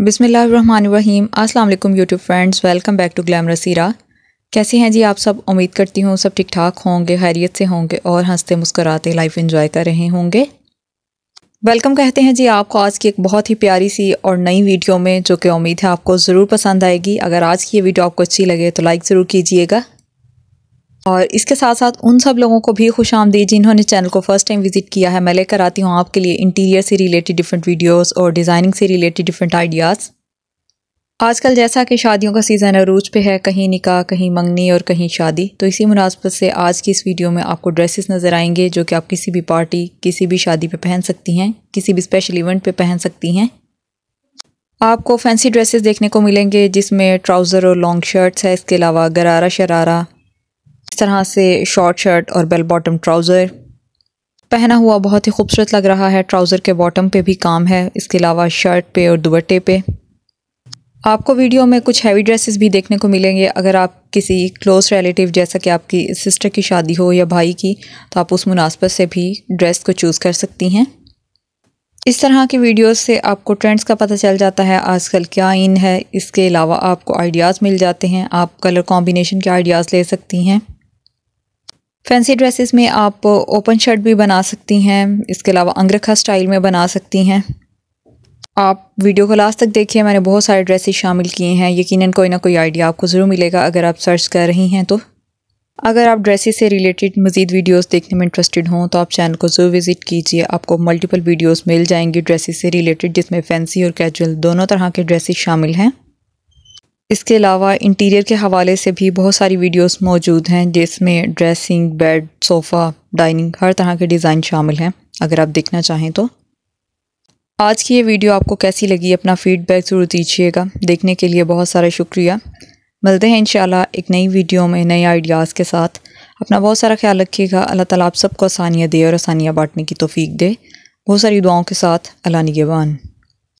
rim अल्लाम YouTube friends welcome back to glamour सीरा कैसे हैं जी आप सब उम्मीद करती हूँ सब ठीक ठाक होंगे खैरियत से होंगे और हंसते मुस्कराते लाइफ इन्जॉय कर रहे होंगे वेलकम कहते हैं जी आपको आज की एक बहुत ही प्यारी सी और नई वीडियो में जो कि उम्मीद है आपको ज़रूर पसंद आएगी अगर आज की ये वीडियो आपको अच्छी लगे तो लाइक ज़रूर कीजिएगा और इसके साथ साथ उन सब लोगों को भी खुश आमदी जिन्होंने चैनल को फर्स्ट टाइम विजिट किया है मैं लेकर आती हूँ आपके लिए इंटीरियर से रिलेटेड डिफरेंट वीडियोस और डिज़ाइनिंग से रिलेटेड डिफरेंट आइडियाज़ आजकल जैसा कि शादियों का सीज़न अरूज पे है कहीं निकाह कहीं मंगनी और कहीं शादी तो इसी मुनासबत से आज की इस वीडियो में आपको ड्रेसेस नज़र आएंगे जो कि आप किसी भी पार्टी किसी भी शादी पर पहन सकती हैं किसी भी स्पेशल इवेंट पर पहन सकती हैं आपको फैंसी ड्रेसेस देखने को मिलेंगे जिसमें ट्राउज़र और लॉन्ग शर्ट्स है इसके अलावा गरारा शरारा इस तरह से शॉर्ट शर्ट और बेल बॉटम ट्राउज़र पहना हुआ बहुत ही खूबसूरत लग रहा है ट्राउज़र के बॉटम पे भी काम है इसके अलावा शर्ट पे और दुबट्टे पे आपको वीडियो में कुछ हैवी ड्रेसेस भी देखने को मिलेंगे अगर आप किसी क्लोज रिलेटिव जैसा कि आपकी सिस्टर की शादी हो या भाई की तो आप उस मुनासबत से भी ड्रेस को चूज़ कर सकती हैं इस तरह की वीडियोस से आपको ट्रेंड्स का पता चल जाता है आजकल क्या इन है इसके अलावा आपको आइडियाज़ मिल जाते हैं आप कलर कॉम्बिनेशन के आइडियाज़ ले सकती हैं फैंसी ड्रेसेस में आप ओपन शर्ट भी बना सकती हैं इसके अलावा अंगरखा स्टाइल में बना सकती हैं आप वीडियो को लास्ट तक देखिए मैंने बहुत सारे ड्रेसेस शामिल किए हैं यकीनन कोई ना कोई आइडिया आपको ज़रूर मिलेगा अगर आप सर्च कर रही हैं तो अगर आप ड्रेसेस से रिलेटेड मज़ीद वीडियोस देखने में इंटरेस्टेड हों तो आप चैनल को ज़रूर विज़िट कीजिए आपको मल्टीपल वीडियोस मिल जाएंगी ड्रेसेस से रिलेटेड जिसमें फैंसी और कैजुअल दोनों तरह के ड्रेसेस शामिल हैं इसके अलावा इंटीरियर के हवाले से भी बहुत सारी वीडियोस मौजूद हैं जिसमें ड्रेसिंग बेड सोफ़ा डाइनिंग हर तरह के डिज़ाइन शामिल हैं अगर आप देखना चाहें तो आज की ये वीडियो आपको कैसी लगी अपना फ़ीडबैक ज़रूर दीजिएगा देखने के लिए बहुत सारा शुक्रिया मिलते हैं इन एक नई वीडियो में नए आइडियाज़ के साथ अपना बहुत सारा ख्याल रखिएगा अल्लाह ताला आप सबको आसानियाँ दे और आसानियाँ बांटने की तोफ़ी दे बहुत सारी दुआओं के साथ अला निगेबान